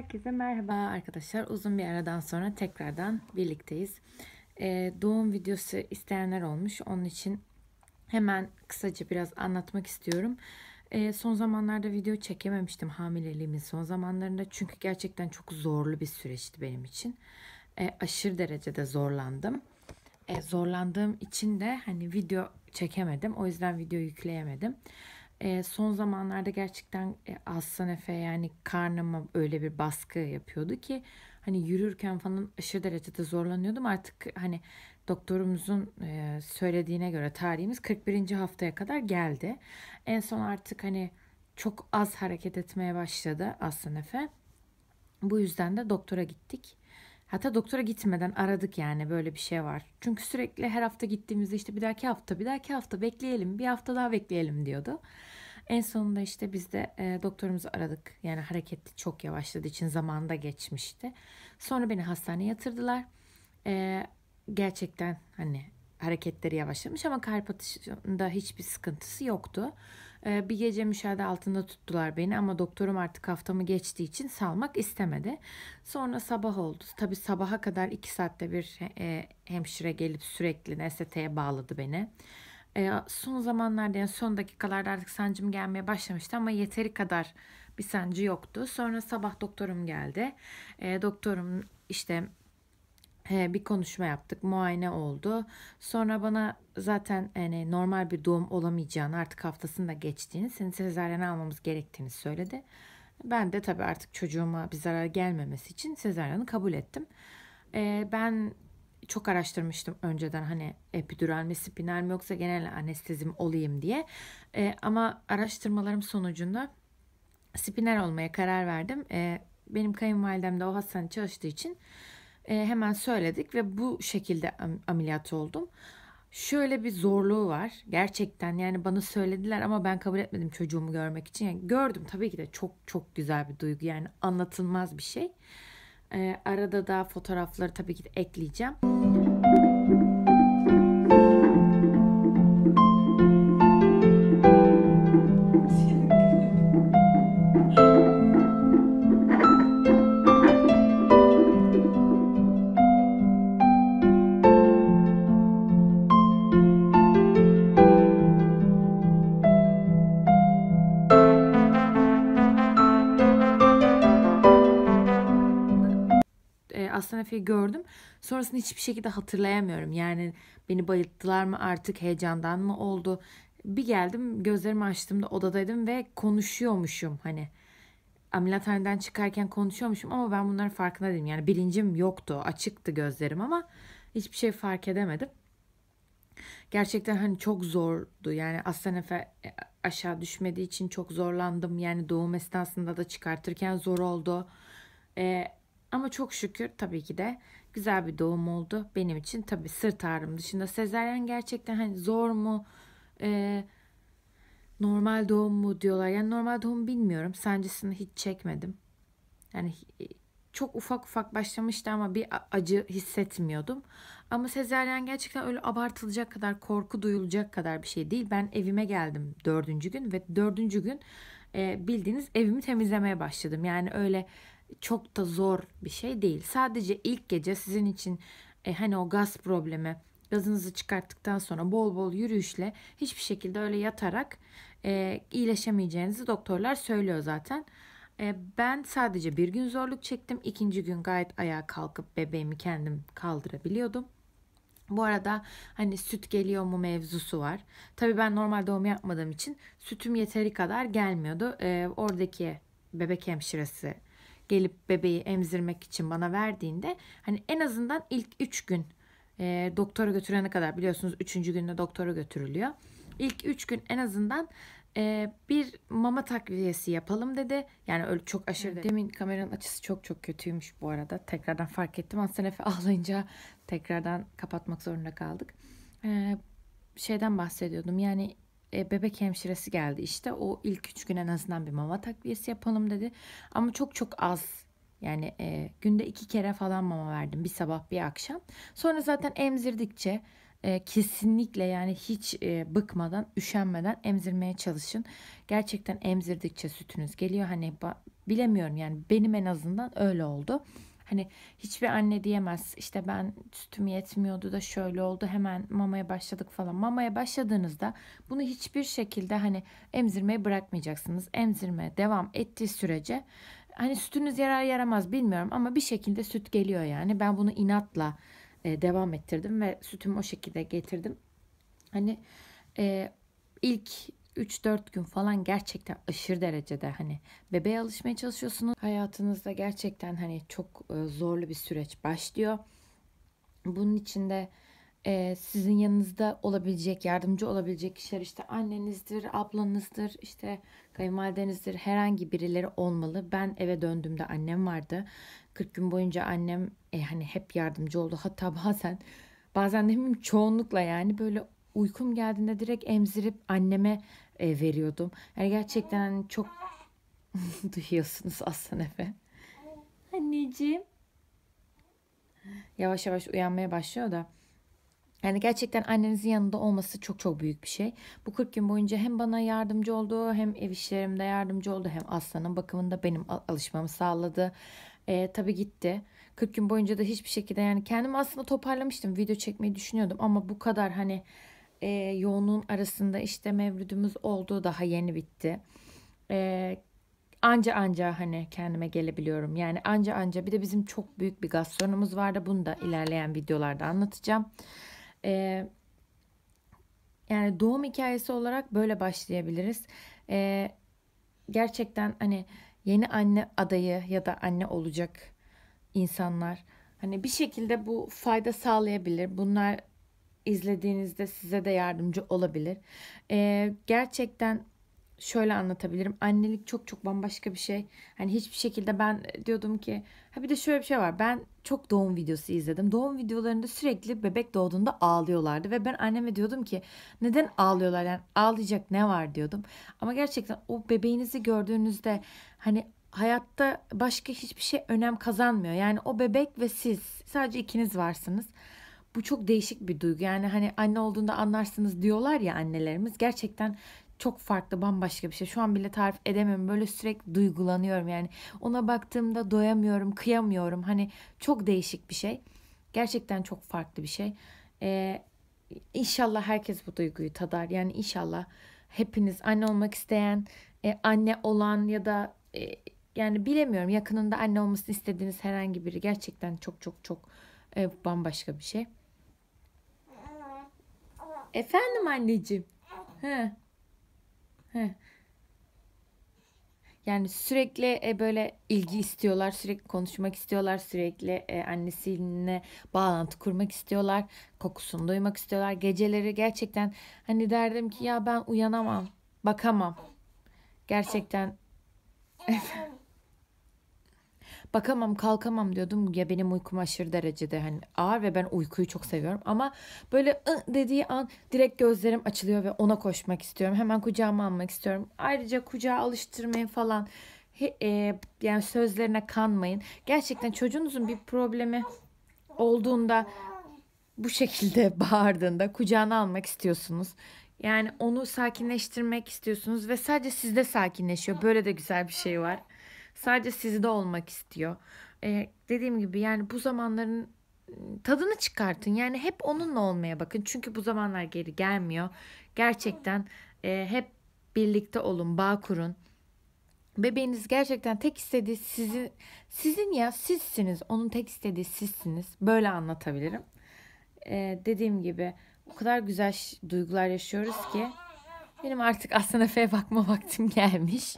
Herkese merhaba arkadaşlar. Uzun bir aradan sonra tekrardan birlikteyiz. Ee, doğum videosu isteyenler olmuş. Onun için hemen kısaca biraz anlatmak istiyorum. Ee, son zamanlarda video çekememiştim hamileliğimin son zamanlarında. Çünkü gerçekten çok zorlu bir süreçti benim için. Ee, aşırı derecede zorlandım. Ee, zorlandığım için de hani video çekemedim. O yüzden video yükleyemedim e, son zamanlarda gerçekten e, Aslan Efe yani karnıma öyle bir baskı yapıyordu ki hani yürürken falan aşırı derecede zorlanıyordum. Artık hani doktorumuzun e, söylediğine göre tarihimiz 41. haftaya kadar geldi. En son artık hani çok az hareket etmeye başladı Aslan Efe. Bu yüzden de doktora gittik. Hatta doktora gitmeden aradık yani böyle bir şey var. Çünkü sürekli her hafta gittiğimizde işte bir dahaki hafta, bir dahaki hafta bekleyelim, bir hafta daha bekleyelim diyordu. En sonunda işte biz de e, doktorumuzu aradık. Yani hareket çok yavaşladığı için zaman geçmişti. Sonra beni hastaneye yatırdılar. E, gerçekten hani hareketleri yavaşlamış ama kalp atışında hiçbir sıkıntısı yoktu. Ee, bir gece müşahede altında tuttular beni ama doktorum artık haftamı geçtiği için salmak istemedi. Sonra sabah oldu. Tabi sabaha kadar iki saatte bir e, hemşire gelip sürekli NST'ye bağladı beni. Ee, son zamanlarda yani son dakikalarda artık sancım gelmeye başlamıştı ama yeteri kadar bir sancı yoktu. Sonra sabah doktorum geldi. Ee, doktorum işte bir konuşma yaptık, muayene oldu. Sonra bana zaten yani normal bir doğum olamayacağını, artık haftasında da geçtiğini, seni sezaryene almamız gerektiğini söyledi. Ben de tabii artık çocuğuma bir zarar gelmemesi için sezaryanı kabul ettim. E, ben çok araştırmıştım önceden hani epidural mi spinal mi yoksa genel anestezim olayım diye. E, ama araştırmalarım sonucunda spinal olmaya karar verdim. E, benim kayınvalidem de o hastanede çalıştığı için ee, hemen söyledik ve bu şekilde ameliyat oldum. Şöyle bir zorluğu var gerçekten yani bana söylediler ama ben kabul etmedim çocuğumu görmek için. Yani gördüm tabii ki de çok çok güzel bir duygu yani anlatılmaz bir şey. Ee, arada da fotoğrafları tabii ki de ekleyeceğim. Müzik Aslanafe'yi gördüm. Sonrasında hiçbir şekilde hatırlayamıyorum. Yani beni bayılttılar mı artık heyecandan mı oldu? Bir geldim gözlerimi açtığımda odadaydım ve konuşuyormuşum hani. Ameliyathaneden çıkarken konuşuyormuşum ama ben bunların farkında değilim. Yani bilincim yoktu. Açıktı gözlerim ama hiçbir şey fark edemedim. Gerçekten hani çok zordu. Yani Aslenefe e, aşağı düşmediği için çok zorlandım. Yani doğum esnasında da çıkartırken zor oldu. Ee, ama çok şükür tabii ki de güzel bir doğum oldu. Benim için tabii sırt ağrım dışında sezeryen gerçekten hani zor mu? Ee, normal doğum mu diyorlar. Yani normal doğum bilmiyorum. Sancısını hiç çekmedim. Yani e, çok ufak ufak başlamıştı ama bir acı hissetmiyordum. Ama sezeryen gerçekten öyle abartılacak kadar, korku duyulacak kadar bir şey değil. Ben evime geldim dördüncü gün ve dördüncü gün e, bildiğiniz evimi temizlemeye başladım. Yani öyle çok da zor bir şey değil. Sadece ilk gece sizin için e, hani o gaz problemi gazınızı çıkarttıktan sonra bol bol yürüyüşle hiçbir şekilde öyle yatarak e, iyileşemeyeceğinizi doktorlar söylüyor zaten. E, ben sadece bir gün zorluk çektim. İkinci gün gayet ayağa kalkıp bebeğimi kendim kaldırabiliyordum. Bu arada hani süt geliyor mu mevzusu var. Tabii ben normal doğum yapmadığım için sütüm yeteri kadar gelmiyordu. E, oradaki bebek hemşiresi gelip bebeği emzirmek için bana verdiğinde hani en azından ilk 3 gün e, doktora götürene kadar biliyorsunuz 3. günde doktora götürülüyor. İlk 3 gün en azından e, bir mama takviyesi yapalım dedi. Yani öyle çok aşırı evet. Demin kameranın açısı çok çok kötüymüş bu arada. Tekrardan fark ettim. Aslan Efe ağlayınca tekrardan kapatmak zorunda kaldık. E, şeyden bahsediyordum. Yani e, bebek hemşiresi geldi işte. O ilk üç gün en azından bir mama takviyesi yapalım dedi. Ama çok çok az yani e, günde iki kere falan mama verdim. Bir sabah bir akşam. Sonra zaten emzirdikçe e, kesinlikle yani hiç e, bıkmadan, üşenmeden emzirmeye çalışın. Gerçekten emzirdikçe sütünüz geliyor. Hani bilemiyorum yani benim en azından öyle oldu. Hani hiçbir anne diyemez işte ben sütüm yetmiyordu da şöyle oldu hemen mamaya başladık falan. Mamaya başladığınızda bunu hiçbir şekilde hani emzirmeyi bırakmayacaksınız. Emzirme devam ettiği sürece hani sütünüz yarar yaramaz bilmiyorum ama bir şekilde süt geliyor yani. Ben bunu inatla e, devam ettirdim ve sütümü o şekilde getirdim. Hani e, ilk 3-4 gün falan gerçekten aşırı derecede hani bebeğe alışmaya çalışıyorsunuz. Hayatınızda gerçekten hani çok e, zorlu bir süreç başlıyor. Bunun içinde e, sizin yanınızda olabilecek, yardımcı olabilecek kişiler işte annenizdir, ablanızdır, işte kayınvalidenizdir herhangi birileri olmalı. Ben eve döndüğümde annem vardı. 40 gün boyunca annem e, hani hep yardımcı oldu. Hatta bazen bazen demeyeyim çoğunlukla yani böyle uykum geldiğinde direkt emzirip anneme e, veriyordum. Yani gerçekten hani çok duyuyorsunuz Aslan Efe. Anneciğim. Yavaş yavaş uyanmaya başlıyor da. Yani gerçekten annenizin yanında olması çok çok büyük bir şey. Bu 40 gün boyunca hem bana yardımcı oldu hem ev işlerimde yardımcı oldu hem aslanın bakımında benim alışmamı sağladı. Ee, tabii gitti. 40 gün boyunca da hiçbir şekilde yani kendimi aslında toparlamıştım. Video çekmeyi düşünüyordum ama bu kadar hani e, yoğunluğun arasında işte mevlüdümüz oldu daha yeni bitti. E, anca anca hani kendime gelebiliyorum. Yani anca anca bir de bizim çok büyük bir gastronumuz vardı. Bunu da ilerleyen videolarda anlatacağım. E, yani doğum hikayesi olarak böyle başlayabiliriz. E, gerçekten hani yeni anne adayı ya da anne olacak insanlar hani bir şekilde bu fayda sağlayabilir. Bunlar izlediğinizde size de yardımcı olabilir. Ee, gerçekten şöyle anlatabilirim. Annelik çok çok bambaşka bir şey. Hani hiçbir şekilde ben diyordum ki ha bir de şöyle bir şey var. Ben çok doğum videosu izledim. Doğum videolarında sürekli bebek doğduğunda ağlıyorlardı ve ben anneme diyordum ki neden ağlıyorlar? Yani ağlayacak ne var diyordum. Ama gerçekten o bebeğinizi gördüğünüzde hani hayatta başka hiçbir şey önem kazanmıyor. Yani o bebek ve siz sadece ikiniz varsınız. Bu çok değişik bir duygu. Yani hani anne olduğunda anlarsınız diyorlar ya annelerimiz. Gerçekten çok farklı bambaşka bir şey. Şu an bile tarif edemem. Böyle sürekli duygulanıyorum yani. Ona baktığımda doyamıyorum, kıyamıyorum. Hani çok değişik bir şey. Gerçekten çok farklı bir şey. Ee, inşallah herkes bu duyguyu tadar. Yani inşallah hepiniz anne olmak isteyen, e, anne olan ya da e, yani bilemiyorum yakınında anne olmasını istediğiniz herhangi biri gerçekten çok çok çok e, bambaşka bir şey. Efendim anneciğim. He. He. Yani sürekli e, böyle ilgi istiyorlar, sürekli konuşmak istiyorlar, sürekli e, annesiyle bağlantı kurmak istiyorlar, kokusunu duymak istiyorlar. Geceleri gerçekten hani derdim ki ya ben uyanamam, bakamam. Gerçekten bakamam kalkamam diyordum. Ya benim uykum aşırı derecede hani ağır ve ben uykuyu çok seviyorum. Ama böyle ı dediği an direkt gözlerim açılıyor ve ona koşmak istiyorum. Hemen kucağıma almak istiyorum. Ayrıca kucağa alıştırmayın falan. He, e, yani sözlerine kanmayın. Gerçekten çocuğunuzun bir problemi olduğunda bu şekilde bağırdığında kucağına almak istiyorsunuz. Yani onu sakinleştirmek istiyorsunuz ve sadece sizde sakinleşiyor. Böyle de güzel bir şey var. Sadece sizde olmak istiyor. Ee, dediğim gibi yani bu zamanların ıı, tadını çıkartın. Yani hep onunla olmaya bakın. Çünkü bu zamanlar geri gelmiyor. Gerçekten e, hep birlikte olun, bağ kurun. Bebeğiniz gerçekten tek istediği sizin, sizin ya sizsiniz. Onun tek istediği sizsiniz. Böyle anlatabilirim. Ee, dediğim gibi o kadar güzel duygular yaşıyoruz ki benim artık aslında F bakma vaktim gelmiş.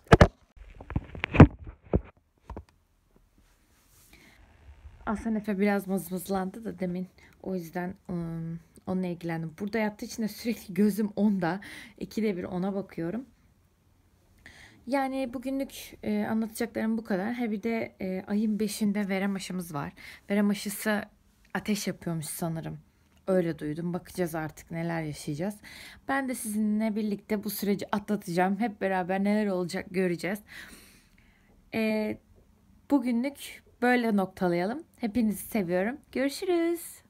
Aslan Efe biraz mızmızlandı da demin. O yüzden ım, onunla ilgilendim. Burada yattığı için de sürekli gözüm onda. İkide bir ona bakıyorum. Yani bugünlük e, anlatacaklarım bu kadar. Ha bir de e, ayın beşinde verem aşımız var. Verem aşısı ateş yapıyormuş sanırım. Öyle duydum. Bakacağız artık neler yaşayacağız. Ben de sizinle birlikte bu süreci atlatacağım. Hep beraber neler olacak göreceğiz. E, bugünlük Böyle noktalayalım. Hepinizi seviyorum. Görüşürüz.